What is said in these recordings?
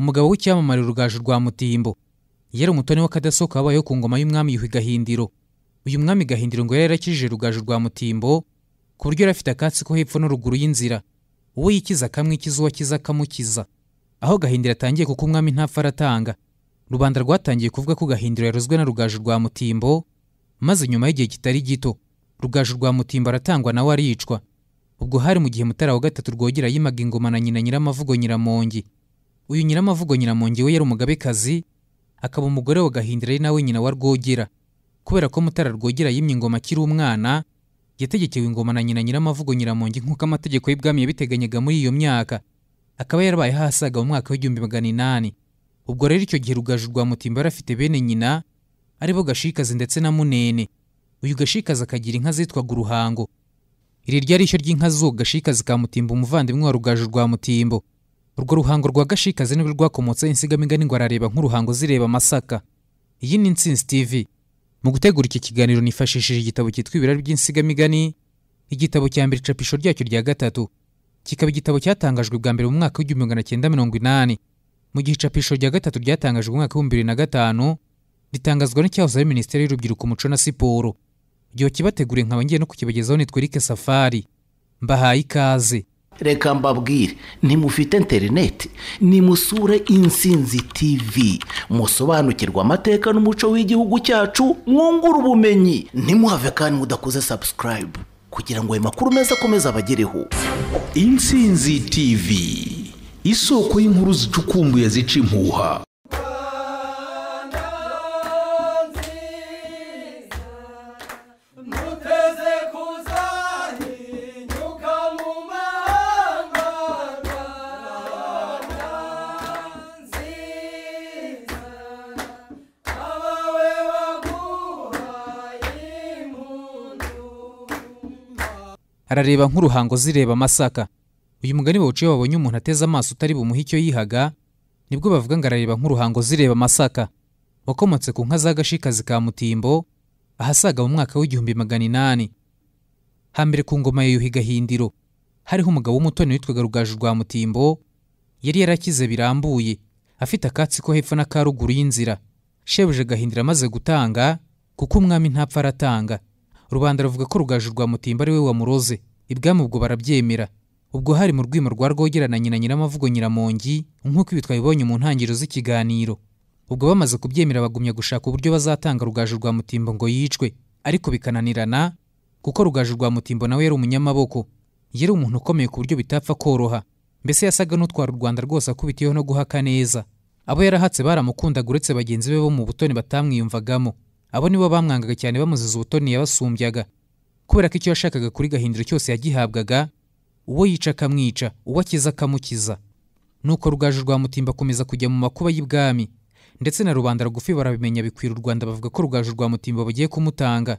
umugabo w'icyamamare urugaju rwa mutimbo yari umutoni w'akadasohoka wabayeho ku ngoma y'umwami yuhi gahindiro uyu mwami gahindiro ngo yari yarakijije rugaju rwa mutimbo ku buryo yari afite akatsi ko hepfo no ruguru y'inzira uwo yikiza akamwikiza uwo akiza akamukiza aho gahindiro atangiye kuko umwami ntapfa aratanga rubanda rwatangiye kuvuga ko gahindiro yarozwe na rugaju rwa mutimbo maze nyuma y'igihe kitari gito rugaju rwa mutimbo aratangwa nawe aricwa ubwo hari mu gihe mutara wa gatatu rwogera yimaga ingoma na nyina nyiramavugo nyiramongi uyu nyiramavugo nyiramongi we yari umugabekazi akaba umugore wa gahindiro ari nawe nyina wa rwogera kubera ko mutara rwogera yimye ingoma akiri umwana yategekewe ingoma na nyina nyiramavugo nyiramongi nk'uko amategeko y'ibwami yabiteganyaga muri iyo myaka akaba yarabaye hasaga mu mwaka w'igihumbi magana inani ubwo rero icyo gihe rugaju rwa mutimba yari afite bene nyina aribo gashikazi ndetse na munene uyu gashikazi akagira inka zitwaga uruhango iri ryari ishyo ry'inka z'uwo gashikazi ka mutimba umuvandimwe wa rugaju rwa mutimbo urwo ruhango rwa gashikazi nirwo rwakomotseho insigamigani ngo arareba nk'uruhango zireba masaka iyi ni insinzi tv mu gutegura iki kiganiro nifashishije igitabo cyitwa ibirari by'insigamigani igitabo cya mbere icapisho ryacyo rya gatatu kikaba igitabo cyatangajwe bwa mbere mu mwaka w'igihumbi magana cyenda mirongo inani mu gihe icapisho rya gatatu ryatangajwe mu mwaka w'ibihumbi bibiri na gatanu ritangazwa n'icyahoze ari minisiteri y'urubyiruko umuco na siporo igihe kibateguriye nkaba ngiye no kukibagezaho nitwerike safari mbahaye ikaze reka mbabwire ntimufite interineti nimusure insinzi tivi musobanukirwa amateka n'umuco w'igihugu cyacu mwungure ubumenyi ntimuhave kandi mudakoze sabusikarayibu kugira ngo ayo makuru meza akomeze abagereho insinzi tivi isoko y'inkuru zicukumbuye zica impuha arareba nk'uruhango zireba amasaka uyu mugani bawuca wabonye umuntu ateze amaso utari bumuhe icyo yihaga nibwo bavuga ngo arareba nk'uruhango zireba amasaka wakomotse ku nka za ka mutimbo ahasaga mu mwaka w'igihumbi magana inani hambere ku ngoma ya yuhi gahindiro hariho umugabo w'umutoni witwaga rugaju rwa mutimbo yari yarakize birambuye afite akatsi ko hepfo n’akaruguru y'inzira shebuje gahindira amaze gutanga kuko umwami ntapfa aratanga rubanda ruvuga ko rugaju rwa mutimba ari we wamuroze ibwami ubwo barabyemera ubwo hari mu rwimo rwa rwogera na nyina nyiramavugo nyiramongi nk'uko ibi twabibonye mu ntangiriro z'ikiganiro ubwo bamaze kubyemera bagumya gushaka uburyo bazatanga rugaju rwa mutimbo ngo yicwe ariko bikananirana kuko rugaju rwa mutimbo nawe yari umunyamaboko yari umuntu ukomeye ku buryo bitapfa koroha mbese yasaga n'utwara u rwanda rwose akubitiyeho no guhaka neza abo yarahatse baramukundaga uretse bagenzi be bo mu butoni batamwiyumvagamo abo nibo bamwangaga cyane bamuziza ubutoni yabasumbyaga kubera ko icyo yashakaga kuri gahindiro cyose yagihabwaga uwo yica akamwica uwo akiza akamukiza nuko rugaju rwamutimba akomeza kujya mu makuba y'ibwami ndetse na rubanda rugufi barabimenya bikwira u rwanda bavuga ko rugaju rwamutimba bagiye kumutanga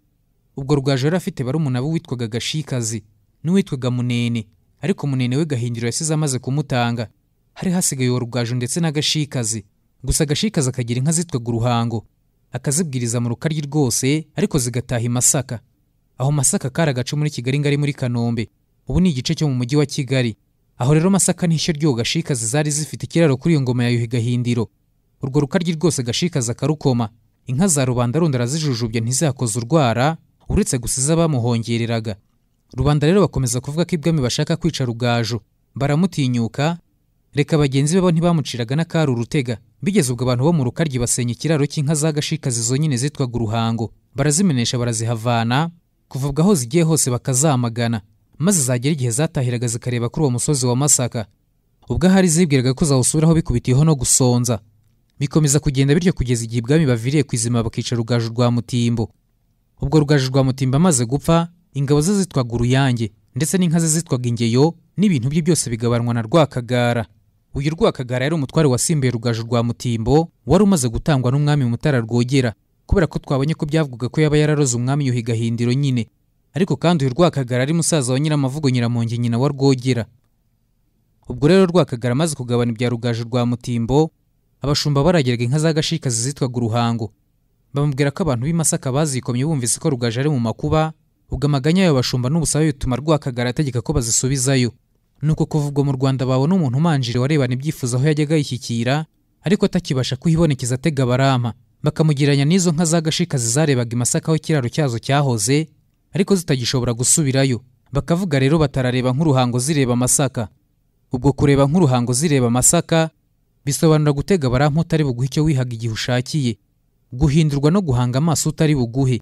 ubwo rugaju yari afite barumuna be witwaga gashikazi n'uwitwaga munene ariko munene we gahindiro yasize amaze kumutanga hari hasigaye uwo rugaju ndetse n'agashikazi gusa agashikazi akagira inka zitwaga uruhango akazibwiriza mu rukaryi rwose ariko zigataha i masaka aho masaka kari agace muri kigali ngari muri kanombe ubu ni igice cyo mu mujyi wa kigali aho rero masaka ntishyo ryo gashikazi zari zifite ikiraro kuri iyo ngoma ya yuhi gahindiro urwo rukaryi rwose gashikazi akarukoma inka za rubanda rundi arazijujubya ntizakoze urwara uretse gusa iz'abamuhongereraga rubanda rero bakomeza kuvuga ko ibwami bashaka kwica rugaju baramutinyuka reka bagenzi be bo ntibamuciraga n'akari urutega bigeze ubwo abantu bo mu rukaryi basenya ikiraro cy'inka za gashikazi zo zitwaga uruhango barazimenesha barazihavana kuvuga aho zigiye hose bakazamagana maze zagera igihe zatahiraga zikareba kuri uwo musozi wa masaka ubwo ahari zibwiraga ko zawusubiraho bikubitiyeho no gusonza bikomeza kugenda bityo kugeza igihe ibwami baviriye ku izima bakica rugaju rwa mutimbo ubwo rugaju rwa mutimbo amaze gupfa ingabo ze zitwaga uruyange ndetse n'inka ze zitwaga ingeyo n'ibintu bye byose bigabanwa na rwakagara uyu rwakagara yari umutware wasimbuye rugaju rwa mutimbo wari umaze gutangwa n'umwami mutara rwogera kubera ko twabonye ko byavugaga ko yaba yararoze umwami yuhi gahindiro nyine ariko kandi uyu rwakagara ari musaza wa nyiramavugo nyiramonge nyina wa rwogera ubwo rero rwakagara amaze kugabana ibya rugaju rwa mutimbo abashumba barageraga inka za gashikazi zitwaga uruhango bamubwira ko abantu b’imasaka bazikomye bumvise ko rugaje ari mu makuba ubwo amaganya y'abo bashumba n'ubusabe bituma rwakagara ategeka ko bazisubizayo nuko kuva ubwo mu rwanda babona umuntu umanjire warebana ibyifuzo aho yajyaga yishyikira ariko atakibasha kuhibonekeza atega barama bakamugereranya n'izo nka za gashikazi zarebaga i aho ikiraro cyazo cyahoze ariko zitagishobora gusubirayo bakavuga rero batarareba nk'uruhango zireba masaka ubwo kureba nk'uruhango zireba masaka bisobanura gutega barampa utari buguhe icyo wihaga igihe ushakiye guhindurwa no guhanga amaso utari buguhe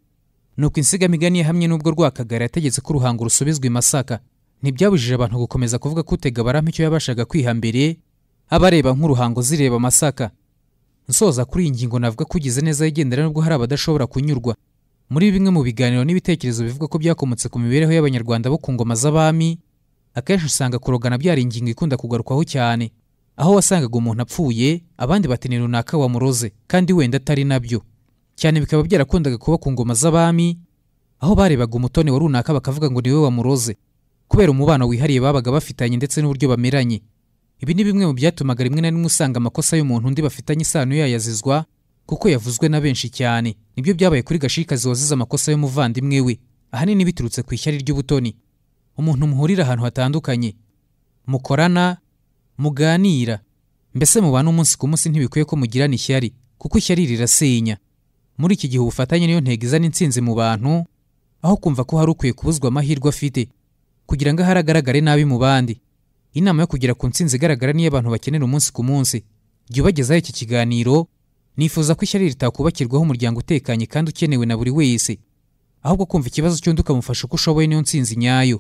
nuko insigamigani ye hamwe n'ubwo rwakagara yategetse ko uruhango rusubizwa i masaka ntibyabujije abantu gukomeza kuvuga ko utegabarampa icyo yabashaga kwihambiriye abareba nk'uruhango zireba amasaka nsoza kuri iyi ngingo navuga ko ugize neza yigendera nubwo hari abadashobora kunyurwa muri bimwe mu biganiro n'ibitekerezo bivuga ko byakomotse ku mibereho y'abanyarwanda bo ku ngoma z'abami akenshi usanga kurogana byari ingingo ikunda kugarukwaho cyane aho wasangaga umuntu apfuye abandi batini runaka wamuroze kandi wenda atari nabyo cyane bikaba byarakundaga kuba ku ngoma z'abami aho barebaga umutoni wa runaka bakavuga ngo niwe wamuroze kubera umubano wihariye babaga bafitanye ndetse n'uburyo bameranye ibi ni bimwe mu byatumaga rimwe na rimwe usanga amakosa y'umuntu undi bafitanye isano yayazizwa kuko yavuzwe na benshi cyane nibyo byabaye kuri gashikazi wazize amakosa y'umuvandimwe we ahanini biturutse ku ishyari ry'ubutoni umuntu muhurira ahantu hatandukanye mukorana muganira mbese mubana umunsi ku munsi ntibikwiye ko mugirana ishyari kuko ishyari rirasenya muri iki gihe ubufatanye niyo ntego izana intsinzi mu bantu aho kumva ko hari ukwiye kubuzwa amahirwe afite kugira ngo ahari nabi mu bandi inama yo kugera ku nsinzi igaragara niyo abantu bakenera umunsi ku munsi jya ubagezaho iki kiganiro nifuza ko ishyari ritakubakirwaho umuryango utekanye kandi ukenewe na buri wese ahubwo kumva ikibazo cy'undi ukamufasha uko ushoboye niyo nsinzi nyayo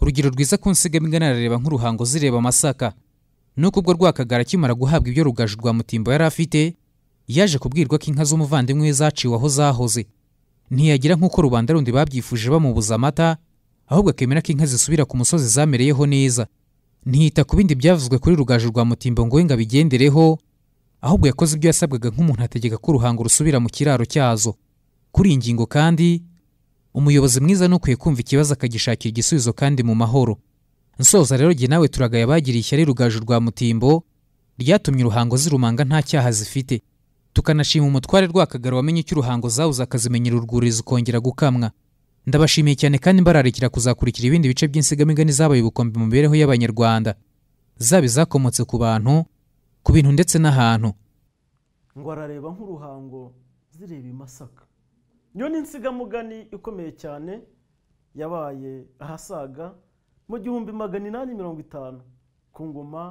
urugero rwiza ku nsigamigani arareba nk'uruhango zireba amasaka nuko ubwo rwakagara akimara guhabwa ibyo rugaju rwa mutimbo yari afite yaje kubwirwa ko inka z'umuvandimwe we zaciwe aho zahoze ntiyagira nk'uko rubanda rundi babyifuje bamubuza amata ahubwo akemera ko inka zisubira ku musozi zamereyeho neza ntiyita ku bindi byavuzwe kuri rugaju rwa mutimbo ngo we ngo abigendereho ahubwo yakoze ibyo yasabwaga nk'umuntu ategeka ko uruhango rusubira mu kiraro cyazo kuri iyi ngingo kandi umuyobozi mwiza ni ukwiye kumva ikibazo akagishakira igisubizo kandi mu mahoro nsoza rero jye nawe turagaye abagiriye ishyari rugaju rwa mutimbo ryatumye uruhango zirumanga nta cyaha zifite tukanashima umutware rwakagara wamenye icyo uruhango zawuze akazimenyera urwuri zikongera gukamwa ndabashimiye cyane kandi mbararikira kuzakurikira ibindi bice by'insigamigani zabaye ubukombe mu mibereho y'abanyarwanda zaba izakomotse ku bantu ku bintu ndetse n'ahantu ngo arareba nk'uruhango zireba i niyo ni insigamugani ikomeye cyane yabaye ahasaga mu gihumbi magana inani mirongo itanu ku ngoma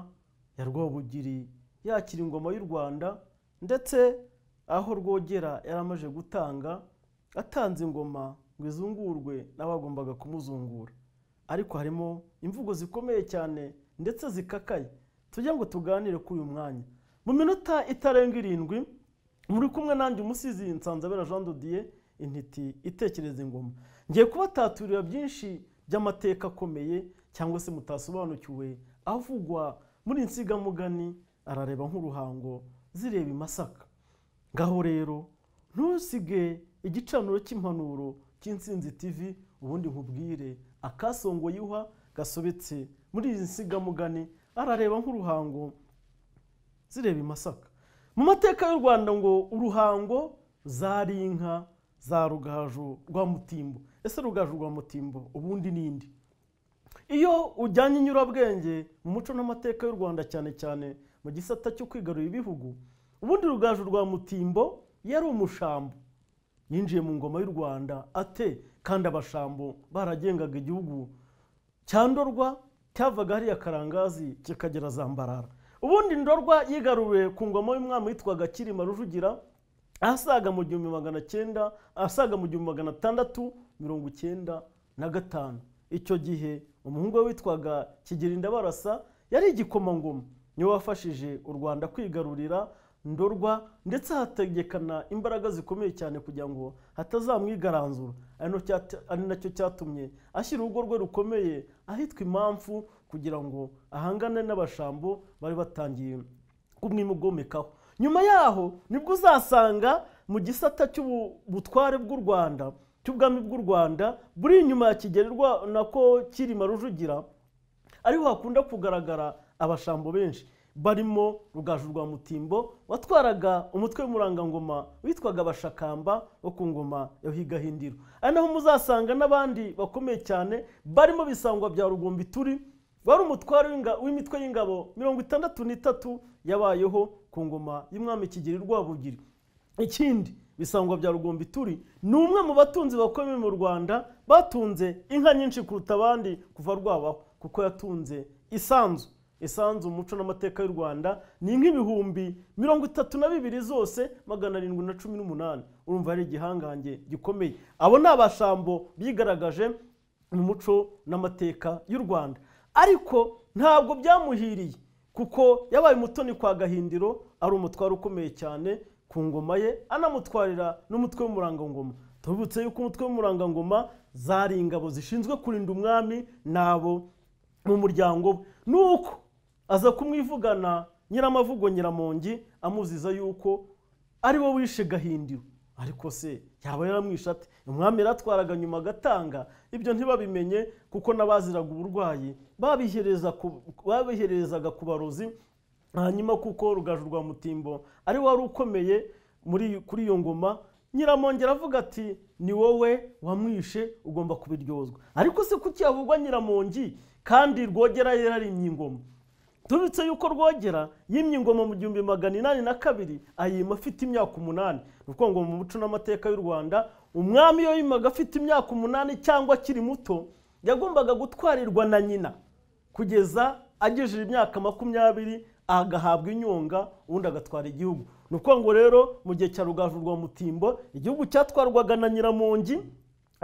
ya rwabugiri yakira ingoma y'u rwanda ndetse aho rwogera yari amaze gutanga atanze ingoma ngo izungurwe n'abagombaga kumuzungura ariko harimo imvugo zikomeye cyane ndetse zikakaye tujya ngo tuganire kuri uyu mwanya mu minota itarenga irindwi muri kumwe nanjye umusizi nsanzabera jean dodiye intiti itekereza ingoma ngiye kubataturira byinshi by'amateka akomeye cyangwa se mutasobanukiwe avugwa muri insigamugani arareba nk'uruhango zireba i masaka ngaho rero ntusige igicaniro cy'impanuro cy'insinzi tv ubundi nkubwire akasongoye yuha gasobetse muri izi nsigamugani arareba nk'uruhango zireba i masaka mu mateka y'u rwanda ngo uruhango zari inka za rugaju rwa mutimbo ese rugaju rwa mutimbo ubundi ni indi iyo ujyanye inyurabwenge mu muco n'amateka y'u rwanda cyane cyane mu gisata cyo kwigarura ibihugu ubundi rugaju rwa mutimbo yari umushambo yinjiye mu ngoma y'u rwanda ate kandi abashambo baragengaga igihugu cyandorwa cyavaga hariya karangazi kikagera zambarara ubundi ndorwa yigaruriwe ku ngoma y'umwami witwaga kirima rujugira asaga mu gihumbi magana cyenda asaga mu gihumbi magana atandatu mirongo icyenda na gatanu icyo gihe umuhungu we witwaga kigira indabarasa yari igikomangoma niwe wafashije u rwanda kwigarurira ndorwa ndetse hategekana imbaraga zikomeye cyane kugira ngo hatazamwigaranzura ari nacyo cyatumye ashyira urugo rwe rukomeye ahitwa impamvu kugira ngo ahangane n'abashambo bari batangiye kumwimugomekaho nyuma yaho nibwo uzasanga mu gisata cy'ubutware bw'u rwanda cy'ubwami bw'u rwanda buri inyuma ya kigererwa nako kirima rujugira ariho hakunda kugaragara abashambo benshi barimo rugaju rwa mutimbo watwaraga umutwe w'umurangangoma witwaga bashakamba wo ku ngoma ya higahindiro ari naho muzasanga n'abandi bakomeye cyane barimo bisangwa bya Rugombi turi wari umutwaro w'imitwe y'ingabo mirongo itandatu n'itatu yabayeho ku ngoma y'umwami kigeli rwabugiri ikindi bisangwa bya rugombi turi ni umwe mu batunzi bakomeye mu rwanda batunze inka nyinshi kuruta abandi kuva rwabaho kuko yatunze isanzu isanzu umuco n'amateka y'u rwanda ni nk'ibihumbi mirongo itatu na bibiri zose magana arindwi na cumi n'umunani urumva hari igihangange gikomeye abo ni abashambo bigaragaje mu muco n'amateka y'u rwanda ariko ntabwo byamuhiriye kuko yabaye umutoni kwa gahindiro ari umutware ukomeye cyane ku ngoma ye anamutwarira n'umutwe w'umurangangoma tubutse yuko umutwe w'umurangangoma zari ingabo zishinzwe kurinda umwami n'abo mu muryango we nuko aza kumwivugana nyiramavugo nyiramongi amuziza yuko ari we wishe gahindiro ariko se yaba yaramwishe ate umwami yaratwaraga nyuma agatanga ibyo ntibabimenye kuko n'abaziraga uburwayi babiherezaga ku barozi hanyuma kuko rugaju rwa mutimbo ari wari ukomeye kuri iyo ngoma nyiramongera avuga ati ni wowe wamwishe ugomba kubiryozwa ariko se kuki havugwa nyiramongi kandi rwogera yararimye ingoma turetse yuko rwogera yimye ingoma mu gihumbi magana inani na kabiri ayima afite imyaka umunani ni ukuvuga ngo mu muco n'amateka y'u rwanda umwami iyo yimaga afite imyaka umunani cyangwa akiri muto yagombaga gutwarirwa na nyina kugeza agejeje imyaka makumyabiri agahabwa inyunga ubundi agatwara igihugu ni ukuvuga ngo rero mu gihe cya rugaju mutimbo igihugu cyatwarwaga na nyiramongi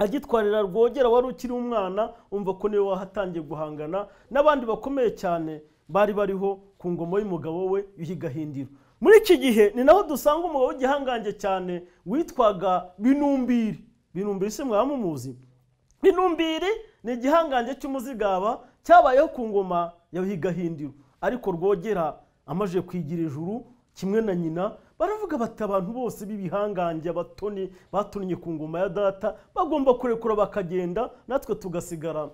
agitwarira rwogera wari ukiri umwana umva ko niwe wahatangiye guhangana n'abandi bakomeye cyane bari bariho ku ngoma y'umugabo we y'igahindiro muri iki gihe ni naho dusanga umugabo w'igihangange cyane witwaga binumbiri binumbiri si mwaba mumuzi binumbiri ni igihangange cy'umuzigaba cyabayeho ku ngoma ya higahindiro ariko rwogera amaze kwigira ijuru kimwe na nyina baravuga bati abantu bose b'ibihangange abatoni batonnye ku ngoma ya data bagomba kurekura bakagenda natwe tugasigara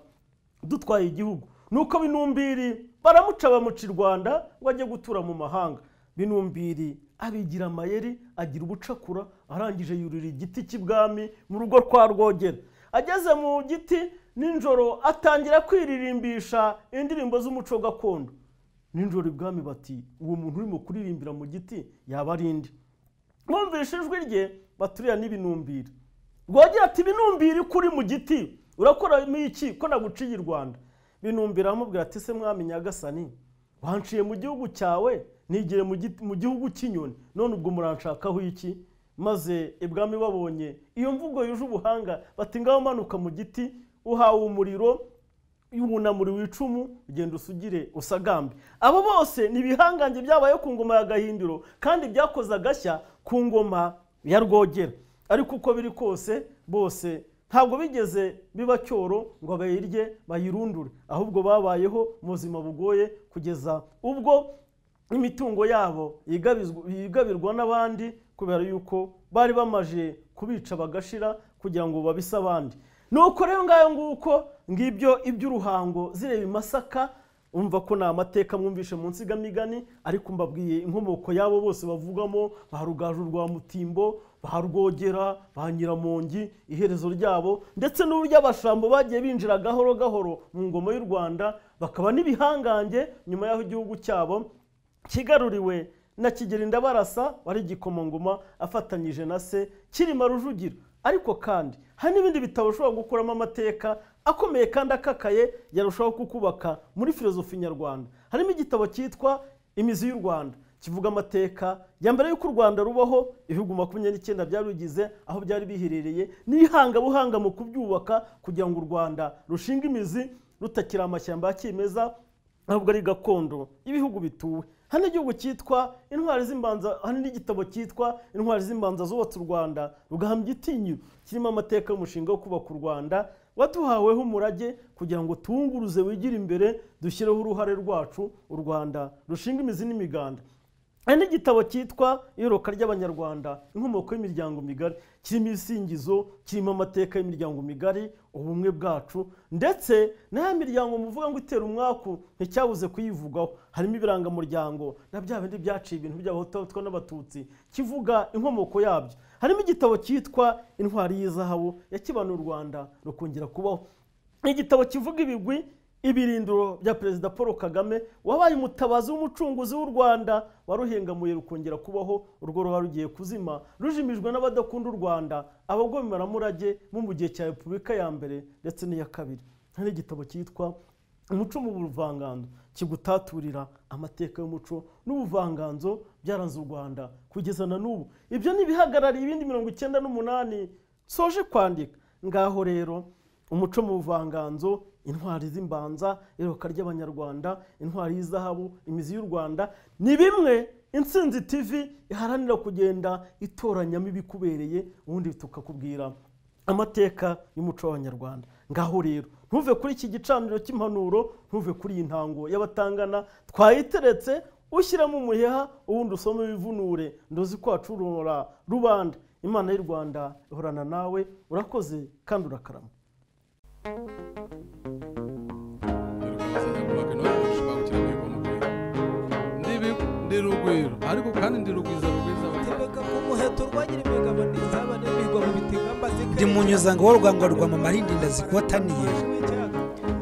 dutwaye igihugu nuko binumbiri baramuca bamuca i rwanda ngo ajye gutura mu mahanga binumbiri abigira amayeri agira ubucakura arangije yurira igiti cy'ibwami mu rugo rwa rwogera ageze mu giti nijoro atangira kwiririmbisha indirimbo z'umuco gakondo nijoro ibwami bati uwo muntu urimo kuririmbira mu giti yaba ari indi bumvishe ijwi rye baturiya n'ibinumbiri rwogera ati “binumbiri kuri mu giti urakoramo iki ko naguciye i rwanda binumvira aramubwira ati se mwami nyagasani wanciye mu gihugu cyawe nigire mu gihugu cy'inyoni none ubwo muranshakaho iki maze ibwami babonye iyo mvugo yuje ubuhanga bati ngaho umanuka mu giti uhawe umuriro y'ubunamuri w'icumu ugenda usugire usagambe abo bose ni ibihangange byabaye ku ngoma ya gahindiro kandi byakoze agashya ku ngoma ya rwogera ariko uko biri kose bose ntabwo bigeze biba cyoro ngo bayirye bayirundure ahubwo babayeho mu buzima bugoye kugeza ubwo imitungo yabo yigabirwa n'abandi kubera yuko bari bamaze kubica bagashira kugira ngo babise abandi nuko rero ngayo nguko ngibyo iby'uruhango zireba masaka umva ko ni amateka mwumvishe mu nsigamigani ariko mbabwiye inkomoko yabo bose bavugamo ba rugaju rwa mutimbo ba rwogera ba nyiramongi iherezo ryabo ndetse n'uburyo abashambo bagiye binjira gahoro gahoro mu ngoma y'u rwanda bakaba n'ibihangange nyuma y'aho igihugu cyabo kigaruriwe na kigeri ndabarasa wari igikomangoma afatanyije na se kirima Rujugiro. ariko kandi hari n'ibindi bitabo ushobora gukuramo amateka akomeye kandi akakaye yarushaho kukubaka muri filozofi nyarwanda harimo igitabo cyitwa imizi y'u rwanda kivuga amateka ya mbere y'uko u rwanda rubaho ibihugu makumyabiri n'icyenda byarugize aho byari biherereye n'ihangabuhanga mu kubyubaka kugira ngo u rwanda rushinge imizi rutakira amashyamba ya kimeza ahubwo ari gakondo y’ibihugu bituwe hano igihugu cyitwa intwari z'imbanza hano n'igitabo cyitwa intwari z'imbanza zubatse u rwanda rugahambye itinyu kirimo amateka y'umushinga wo kubaka u rwanda watuhaweho umurage kugira ngo tuwunguruze wigire imbere dushyireho uruhare rwacu u rwanda rushinga imizi n'imiganda hari n'igitabo cyitwa iyoboka ry'abanyarwanda inkomoko y'imiryango migari kirimo ibisingizo kirimo amateka y'imiryango migari ubumwe bwacu ndetse na ya miryango muvuga ngo itera umwaku nticyabuze kuyivugaho harimo ibirangamuryango na bya bindi byaciye ibintu by'abahutu n'abatutsi kivuga inkomoko yabyo harimo igitabo cyitwa intwari y'izahabu ya kibano u rwanda rukongera kubaho igitabo kivuga ibigwi ibirindiro bya perezida paul kagame wabaye umutabazi w'umucunguzi w'u rwanda waruhengamuye rukongera kubaho urwo ruba rugiye kuzima rujimijwe n'abadakunda u rwanda abagomeramurage bo mu gihe cya repubulika ya mbere ndetse n'iya kabiri hari igitabo cyitwa umuco mu buvangando kigutaturira amateka y'umuco n'ubuvanganzo byaranze u rwanda kugeza na n'ubu ibyo ni ibindi mirongo icyenda n'umunani soje kwandika ngaho rero umuco mu buvanganzo intwari z'imbanza iruka ry'abanyarwanda intwari y'izahabu imizi y'u rwanda ni bimwe insinzi tv iharanira kugenda itoranyamo ibikubereye ubundi tukakubwira amateka y'umuco w'abanyarwanda ngaho rero ntuve kuri iki gicaniro cy'impanuro ntuve kuri iyi ntango y'abatangana twayiteretse ushyiramo umuheha ubundi usome wivunure ndozi ko wacurura rubanda imana y'u rwanda ihorana nawe urakoze kandi urakarama rugwiro ariko kandi ndi rugwiza rugwiza tebeka mu bitigamba ndi munyuzango rwa mamarindi ndazikotaniye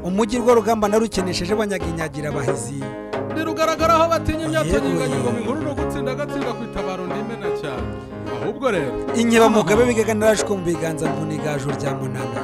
umugi rwo rugamba narukenesheje banyaginyagira abahizi ndi rugaragara aho batinya imyato nyinganye ngo mihuru no gutsinda agatsinda ku itabaro ndimena cyane ahubwo rero inkeba mugabe narashwe mu biganza mvunigaju rya munana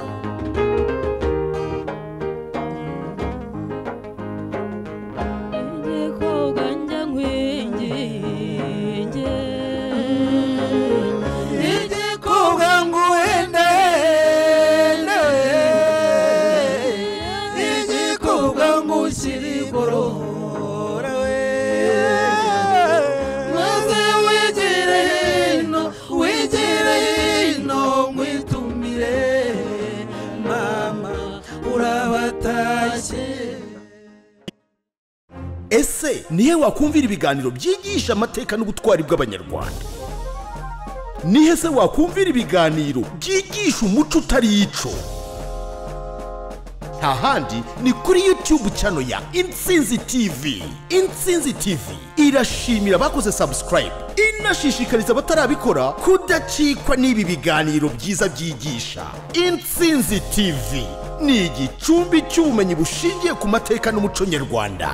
ese nihe wakumvira ibiganiro byigisha amateka n'ubutwari bw'abanyarwanda nihe se wakumvira ibiganiro byigisha umuco utari ico nta handi ni kuri yutube cyano ya insinzi tv insinzi tv irashimira abakoze sabusikarayibe inashishikariza abatarabikora kudacikwa n'ibi biganiro byiza byigisha insinzi tv ni igicumbi cy'ubumenyi bushingiye ku mateka n'umuco nyarwanda